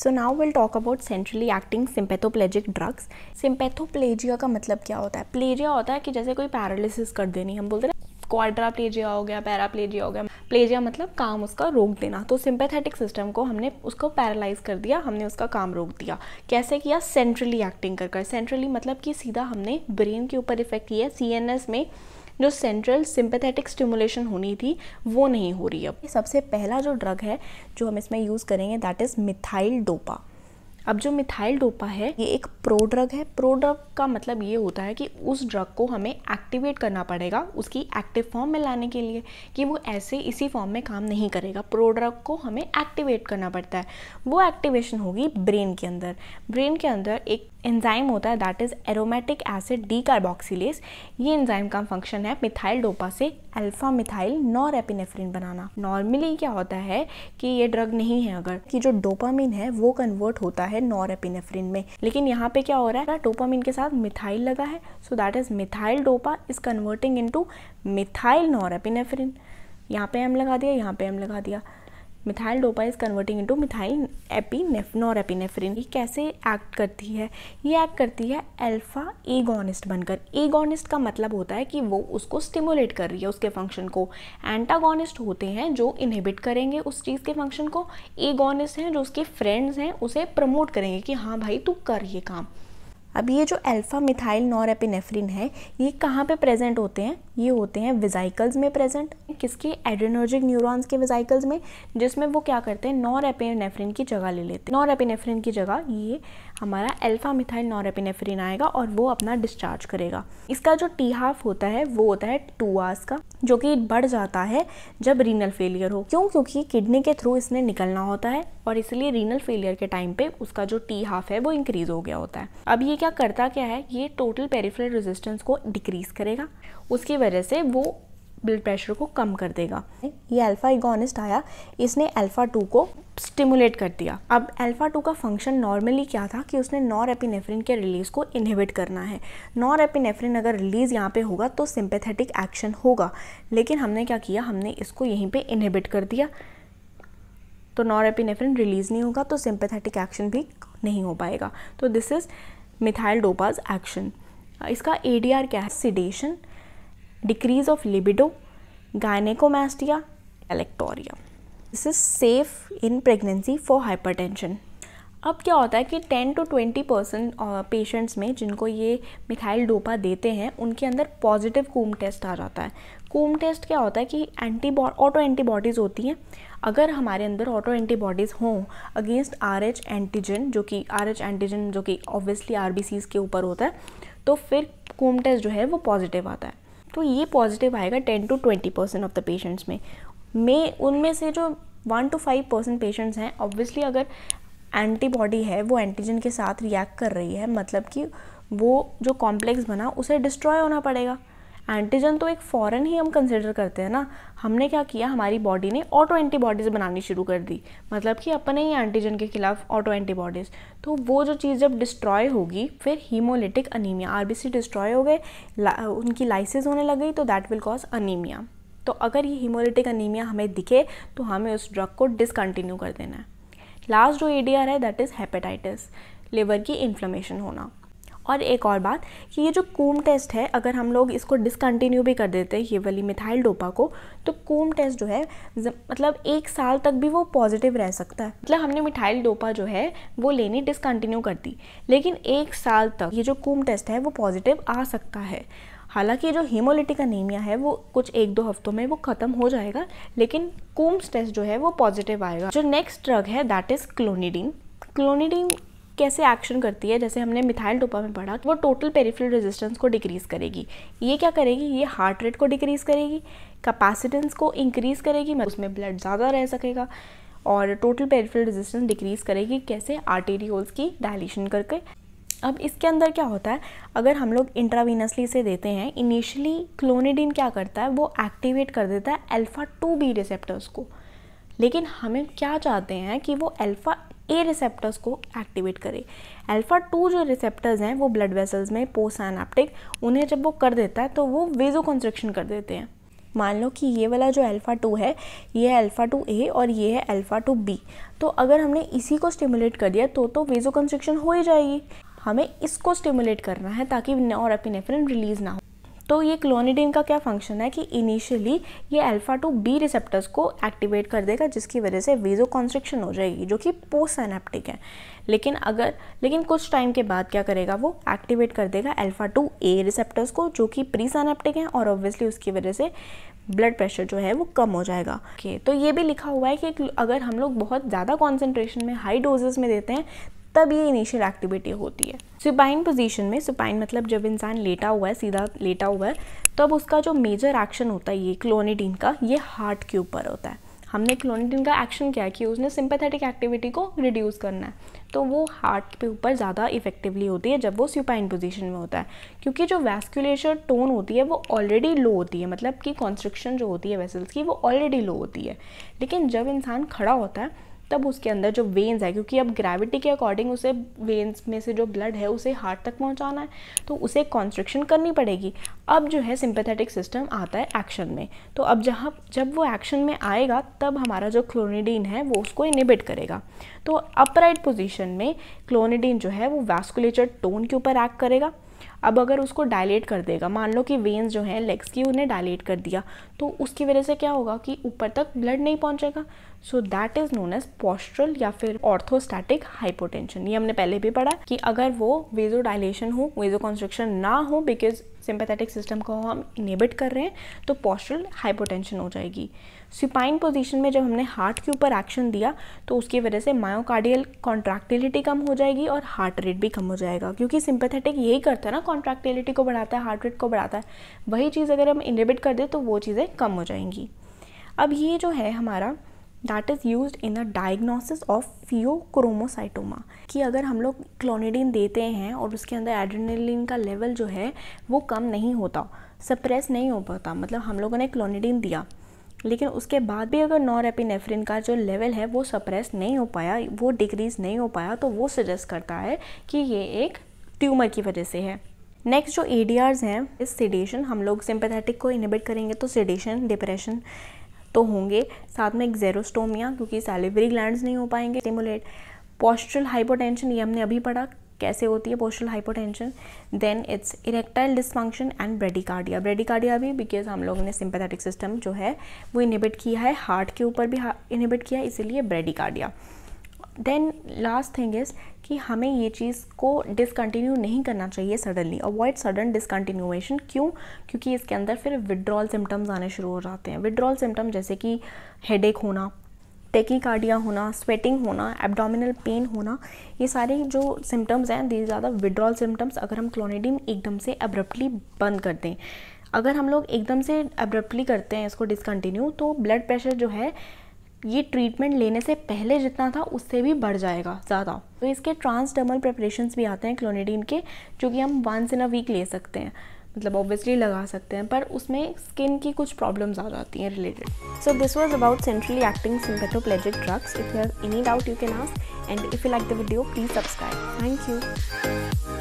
so now will talk about centrally acting sympathoplegic drugs sympathoplegia का मतलब क्या होता है प्लेजिया होता है कि जैसे कोई पैरालिसिस कर देनी हम बोलते हैं क्वाड्रा प्लेजिया हो गया पैराप्लेजिया हो गया प्लेजिया मतलब काम उसका रोक देना तो सिंपैथेटिक सिस्टम को हमने उसको पैरालाइज कर दिया हमने उसका काम रोक दिया कैसे किया सेंट्रली एक्टिंग कर कर सेंट्रली मतलब कि सीधा हमने ब्रेन के ऊपर इफेक्ट किया सी में जो सेंट्रल सिंपथेटिक स्टिमुलेशन होनी थी वो नहीं हो रही अब सबसे पहला जो ड्रग है जो हम इसमें यूज़ करेंगे दैट इज़ मिथाइल डोपा अब जो मिथाइल डोपा है ये एक प्रो ड्रग है प्रो ड्रग का मतलब ये होता है कि उस ड्रग को हमें एक्टिवेट करना पड़ेगा उसकी एक्टिव फॉर्म में लाने के लिए कि वो ऐसे इसी फॉर्म में काम नहीं करेगा प्रो ड्रग को हमें एक्टिवेट करना पड़ता है वो एक्टिवेशन होगी ब्रेन के अंदर ब्रेन के अंदर एक एंजाइम होता है that is aromatic acid D ये एंजाइम का फंक्शन है मिथाइल डोपा से अल्फा मिथाइल नॉर एपिनेफ्रिन बनाना नॉर्मली क्या होता है कि ये ड्रग नहीं है अगर कि जो डोपामिन है वो कन्वर्ट होता है नॉर एपिनेफ्रिन में लेकिन यहाँ पे क्या हो रहा है डोपामिन के साथ मिथाइल लगा है so that is methyl dopa is converting in methyl norepinephrine यहाँ पे एम लगा दिया यहाँ पे एम लगा दिया methyl dopa is converting into methyl epinephrine और नेफरिन ये कैसे एक्ट करती है ये एक्ट करती है अल्फा एगोनिस्ट बनकर एगोनिस्ट का मतलब होता है कि वो उसको स्टिमुलेट कर रही है उसके फंक्शन को एंटागोनिस्ट होते हैं जो इनहिबिट करेंगे उस चीज़ के फंक्शन को एगोनिस्ट हैं जो उसके फ्रेंड्स हैं उसे प्रमोट करेंगे कि हाँ भाई तू कर ये काम अब ये जो अल्फ़ा मिथाइल नॉर एपिनेफ्रिन है ये कहाँ पे प्रेजेंट होते हैं ये होते हैं विजाइकल्स में प्रेजेंट किसके एड्रेनर्जिक न्यूरॉन्स के वेजाइकल्स में जिसमें वो क्या करते हैं नॉर एपिनेफ्रिन की जगह ले लेते हैं नॉर की जगह ये हमारा अल्फा मिथाइल नॉर आएगा और वो अपना डिस्चार्ज करेगा इसका जो टी हाफ होता है वो होता है टू आवर्स का जो कि बढ़ जाता है जब रीनल फेलियर हो क्यों क्योंकि किडनी के थ्रू इसने निकलना होता है और इसलिए रीनल फेलियर के टाइम पे उसका जो टी हाफ है वो इंक्रीज हो गया होता है अब ये क्या करता क्या है ये टोटल पेरिफेरल रेजिस्टेंस को डिक्रीज करेगा उसकी वजह से वो ब्लड प्रेशर को कम कर देगा ये अल्फ़ा इगोनिस्ट आया इसने अल्फ़ा टू को स्टिमुलेट कर दिया अब अल्फ़ा टू का फंक्शन नॉर्मली क्या था कि उसने नॉर एपिनेफ्रिन के रिलीज़ को इनहिबिट करना है नॉर एपिनेफ्रिन अगर रिलीज़ यहाँ पे होगा तो सिंपैथेटिक एक्शन होगा लेकिन हमने क्या किया हमने इसको यहीं पे इनहिबिट कर दिया तो नॉर एपिनेफ्रिन रिलीज़ नहीं होगा तो सिंपेथेटिक एक्शन भी नहीं हो पाएगा तो this is methyl dopa's action इसका ए क्या है sedation decrease of libido gynaecomastia galactorrhoea this is safe in pregnancy for hyper अब क्या होता है कि 10 टू 20 परसेंट पेशेंट्स में जिनको ये मिथाइल डोपा देते हैं उनके अंदर पॉजिटिव कूम टेस्ट आ जाता है कूम टेस्ट क्या होता है कि एंटीबॉ ऑटो एंटीबॉडीज़ होती हैं अगर हमारे अंदर ऑटो एंटीबॉडीज़ हों अगेंस्ट आर एच एंटीजन जो कि आर एच एंटीजन जो कि ऑब्वियसली आर के ऊपर होता है तो फिर कूम टेस्ट जो है वो पॉजिटिव आता है तो ये पॉजिटिव आएगा ten to twenty percent of the patients में में उनमें से जो one to five percent patients हैं ऑब्वियसली अगर एंटीबॉडी है वो एंटीजन के साथ रिएक्ट कर रही है मतलब कि वो जो कॉम्प्लेक्स बना उसे डिस्ट्रॉय होना पड़ेगा एंटीजन तो एक फॉरन ही हम कंसिडर करते हैं ना हमने क्या किया हमारी बॉडी ने ऑटो एंटीबॉडीज़ बनानी शुरू कर दी मतलब कि अपने ही एंटीजन के खिलाफ ऑटो एंटीबॉडीज़ तो वो जो चीज़ जब डिस्ट्रॉय होगी फिर हीमोलिटिक अनीमिया आरबीसी डिस्ट्रॉय हो गए उनकी लाइसिस होने लग गई तो दैट विल कॉज अनीमिया तो अगर ये हीमोलिटिक अनीमिया हमें दिखे तो हमें उस ड्रग को डिसकंटिन्यू कर देना है लास्ट जो एडीआर है दैट इज़ हेपेटाइटिस लिवर की इन्फ्लेमेशन होना और एक और बात कि ये जो कूम टेस्ट है अगर हम लोग इसको डिसकंटिन्यू भी कर देते हैं ये वाली मिथाइल डोपा को तो कूम टेस्ट जो है मतलब एक साल तक भी वो पॉजिटिव रह सकता है मतलब हमने मिथाइल डोपा जो है वो लेनी डिसकंटिन्यू कर दी लेकिन एक साल तक ये जो कूम टेस्ट है वो पॉजिटिव आ सकता है हालांकि जो हीमोलिटिक अनीमिया है वो कुछ एक दो हफ्तों में वो ख़त्म हो जाएगा लेकिन कूम्स टेस्ट जो है वो पॉजिटिव आएगा जो नेक्स्ट ड्रग है दैट इज़ क्लोनिडिन क्लोनिडिन कैसे एक्शन करती है जैसे हमने मिथाइल डोपा में पढ़ा वो टोटल पेरिफेरल रेजिस्टेंस को डिक्रीज करेगी ये क्या करेगी ये हार्ट रेट को डिक्रीज करेगी कैपेसिटेंस को इंक्रीज करेगी मतलब उसमें ब्लड ज़्यादा रह सकेगा और टोटल पेरिफिल रेजिस्टेंस डिक्रीज करेगी कैसे आर्टेरियोल्स की डायलिशन करके अब इसके अंदर क्या होता है अगर हम लोग इंट्रावीनसली से देते हैं इनिशियली क्लोनिडिन क्या करता है वो एक्टिवेट कर देता है अल्फ़ा टू बी रिसेप्टर्स को लेकिन हमें क्या चाहते हैं कि वो अल्फ़ा ए रिसेप्टर्स को एक्टिवेट करे अल्फा टू जो रिसेप्टर्स हैं वो ब्लड वेसल्स में पोसानाप्टिक उन्हें जब वो कर देता है तो वो वेजो कंस्ट्रक्शन कर देते हैं मान लो कि ये वाला जो अल्फ़ा टू है ये है अल्फ़ा टू ए और ये है अल्फ़ा टू बी तो अगर हमने इसी को स्टिमुलेट कर दिया तो तो वेजो कंस्ट्रक्शन हो ही जाएगी हमें इसको स्टिमुलेट करना है ताकि और नॉरएपिनेफ्रिन रिलीज़ ना हो तो ये क्लोनिडिन का क्या फंक्शन है कि इनिशियली ये अल्फ़ा टू बी रिसेप्टर्स को एक्टिवेट कर देगा जिसकी वजह से वीजो कॉन्स्ट्रिक्शन हो जाएगी जो कि पोस्ट सैनेप्टिक है लेकिन अगर लेकिन कुछ टाइम के बाद क्या करेगा वो एक्टिवेट कर देगा अल्फ़ा टू ए रिसेप्टर्स को जो कि प्री सैनेप्टिक हैं और ऑब्वियसली उसकी वजह से ब्लड प्रेशर जो है वो कम हो जाएगा ओके okay, तो ये भी लिखा हुआ है कि अगर हम लोग बहुत ज़्यादा कॉन्सेंट्रेशन में हाई डोजेज़ में देते हैं तब ये इनिशियल एक्टिविटी होती है सुपाइन पोजीशन में सुपाइन मतलब जब इंसान लेटा हुआ है सीधा लेटा हुआ है तब उसका जो मेजर एक्शन होता है ये क्लोनिडीन का ये हार्ट के ऊपर होता है हमने क्लोनिडीन का एक्शन किया कि उसने सिंपैथेटिक एक्टिविटी को रिड्यूस करना है तो वो हार्ट के ऊपर ज़्यादा इफेक्टिवली होती है जब वो सुपाइन पोजीशन में होता है क्योंकि जो वैस्कुलेशन टोन होती है वो ऑलरेडी लो होती है मतलब कि कॉन्स्ट्रिक्शन जो होती है वेसल्स की वो ऑलरेडी लो होती है लेकिन जब इंसान खड़ा होता है तब उसके अंदर जो वेन्स है क्योंकि अब ग्रेविटी के अकॉर्डिंग उसे वेन्स में से जो ब्लड है उसे हार्ट तक पहुंचाना है तो उसे कॉन्स्ट्रिक्शन करनी पड़ेगी अब जो है सिंपैथेटिक सिस्टम आता है एक्शन में तो अब जहाँ जब वो एक्शन में आएगा तब हमारा जो क्लोनिडीन है वो उसको इनिबिट करेगा तो अपराइट पोजिशन में क्लोनिडीन जो है वो वैस्कुलेचर टोन के ऊपर एक्ट करेगा अब अगर उसको डायलेट कर देगा मान लो कि वेन्स जो हैं लेग्स की उन्हें डायलेट कर दिया तो उसकी वजह से क्या होगा कि ऊपर तक ब्लड नहीं पहुंचेगा so that is known as postural या फिर ऑर्थोस्टैटिक हाइपोटेंशन ये हमने पहले भी पढ़ा कि अगर वो वेजो डायलेशन हो वेजो कॉन्स्ट्रक्शन ना हो बिकॉज सिंपैथेटिक सिस्टम को हम इनेबिट कर रहे हैं तो पोस्ट्रल हाइपोटेंशन हो जाएगी सुपाइन पोजीशन में जब हमने हार्ट के ऊपर एक्शन दिया तो उसकी वजह से मायोकार्डियल कॉन्ट्रैक्टिलिटी कम हो जाएगी और हार्ट रेट भी कम हो जाएगा क्योंकि सिंपैथेटिक यही करता है ना कॉन्ट्रैक्टिलिटी को बढ़ाता है हार्ट रेट को बढ़ाता है वही चीज़ अगर हम इनेबिट कर दें तो वो चीज़ें कम हो जाएंगी अब ये जो है हमारा that is use in the diagnosis of phaeochromocytoma कि अगर हम लोग क्लोनिडिन देते हैं और उसके अंदर एड्रेनलिन का लेवल जो है वो कम नहीं होता सप्रेस नहीं हो पाता मतलब हम लोगों ने क्लोनिडिन दिया लेकिन उसके बाद भी अगर नॉन एपिनेफ्रिन का जो लेवल है वो सप्रेस नहीं हो पाया वो डिक्रीज़ नहीं हो पाया तो वो सजेस्ट करता है कि ये एक ट्यूमर की वजह से है नेक्स्ट जो ए हैं इस सिडेशन हम लोग सिंपथेटिक को इनिबिट करेंगे तो सिडेशन डिप्रेशन तो होंगे साथ में एक्जेरोस्टोमिया क्योंकि सैलिवरी ग्लैंड नहीं हो पाएंगे स्टिमुलेट पोस्ट्रल हाइपोटेंशन ये हमने अभी पढ़ा कैसे होती है postural hypotension then it's erectile dysfunction and bradycardia bradycardia भी बिकॉज हम लोगों ने सिंपैथेटिक सिस्टम जो है वो इनिबिट किया है हार्ट के ऊपर भी इनिबिट किया है इसीलिए bradycardia then last thing is कि हमें ये चीज़ को डिसकंटिन्यू नहीं करना चाहिए सडनली अवॉइड सडन डिसकंटिन्यूएशन क्यों क्योंकि इसके अंदर फिर विड्रॉल सिम्टम्स आने शुरू हो जाते हैं विड्रॉल सिम्टम जैसे कि हेडेक होना टेकिकार्डिया होना स्वेटिंग होना एब्डोमिनल पेन होना ये सारे जो सिम्टम्स हैं दीज ज़्यादा विड्रॉल सिम्टम्स अगर हम क्लोनिडीन एकदम से अब्रप्टली बंद कर दें अगर हम लोग एकदम से अब्रप्टली करते हैं इसको डिसकंटिन्यू तो ब्लड प्रेशर जो है ये ट्रीटमेंट लेने से पहले जितना था उससे भी बढ़ जाएगा ज़्यादा तो इसके ट्रांसडर्मल प्रिपरेशन भी आते हैं क्लोनिडीन के जो कि हम वंस इन अ वीक ले सकते हैं मतलब ऑब्वियसली लगा सकते हैं पर उसमें स्किन की कुछ प्रॉब्लम्स आ जाती हैं related so this was about centrally acting sympathoplegic drugs if you have any doubt you can ask and if you like the video please subscribe thank you